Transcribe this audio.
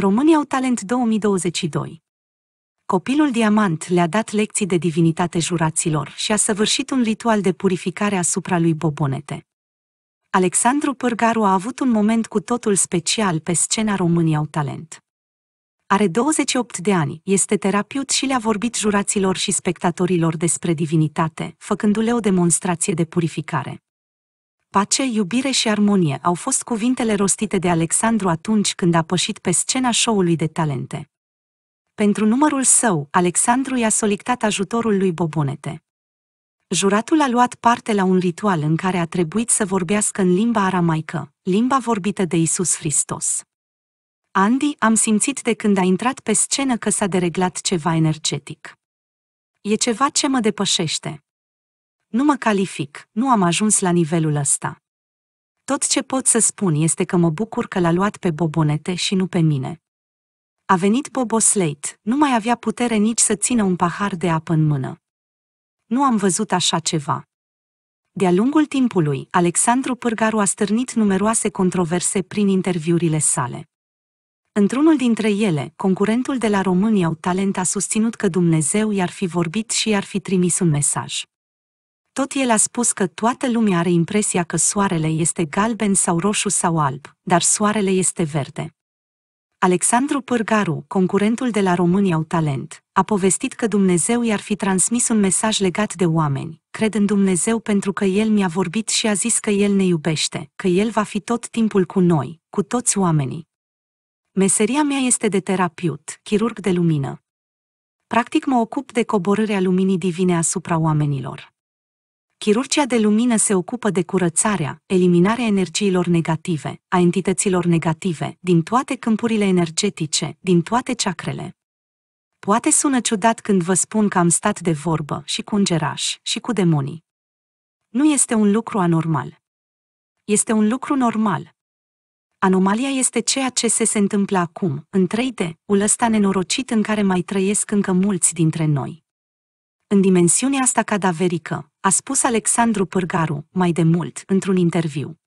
România au talent 2022. Copilul diamant le-a dat lecții de divinitate juraților și a săvârșit un ritual de purificare asupra lui Bobonete. Alexandru Pârgaru a avut un moment cu totul special pe scena România au talent. Are 28 de ani, este terapeut și le-a vorbit juraților și spectatorilor despre divinitate, făcându-le o demonstrație de purificare pace, iubire și armonie au fost cuvintele rostite de Alexandru atunci când a pășit pe scena show-ului de talente. Pentru numărul său, Alexandru i-a solicitat ajutorul lui Bobonete. Juratul a luat parte la un ritual în care a trebuit să vorbească în limba aramaică, limba vorbită de Isus Hristos. Andy, am simțit de când a intrat pe scenă că s-a dereglat ceva energetic. E ceva ce mă depășește. Nu mă calific, nu am ajuns la nivelul ăsta. Tot ce pot să spun este că mă bucur că l-a luat pe Bobonete și nu pe mine. A venit Bobo Slate, nu mai avea putere nici să țină un pahar de apă în mână. Nu am văzut așa ceva. De-a lungul timpului, Alexandru Pârgaru a stârnit numeroase controverse prin interviurile sale. Într-unul dintre ele, concurentul de la România au talent a susținut că Dumnezeu i-ar fi vorbit și i-ar fi trimis un mesaj. Tot el a spus că toată lumea are impresia că soarele este galben sau roșu sau alb, dar soarele este verde. Alexandru Pârgaru, concurentul de la România au talent, a povestit că Dumnezeu i-ar fi transmis un mesaj legat de oameni. Cred în Dumnezeu pentru că El mi-a vorbit și a zis că El ne iubește, că El va fi tot timpul cu noi, cu toți oamenii. Meseria mea este de terapeut, chirurg de lumină. Practic mă ocup de coborârea luminii divine asupra oamenilor. Chirurgia de lumină se ocupă de curățarea, eliminarea energiilor negative, a entităților negative, din toate câmpurile energetice, din toate ceacrele. Poate sună ciudat când vă spun că am stat de vorbă și cu îngerași și cu demonii. Nu este un lucru anormal. Este un lucru normal. Anomalia este ceea ce se, se întâmplă acum, în 3D, ul ăsta nenorocit în care mai trăiesc încă mulți dintre noi în dimensiunea asta cadaverică, a spus Alexandru Pârgaru, mai de mult, într-un interviu.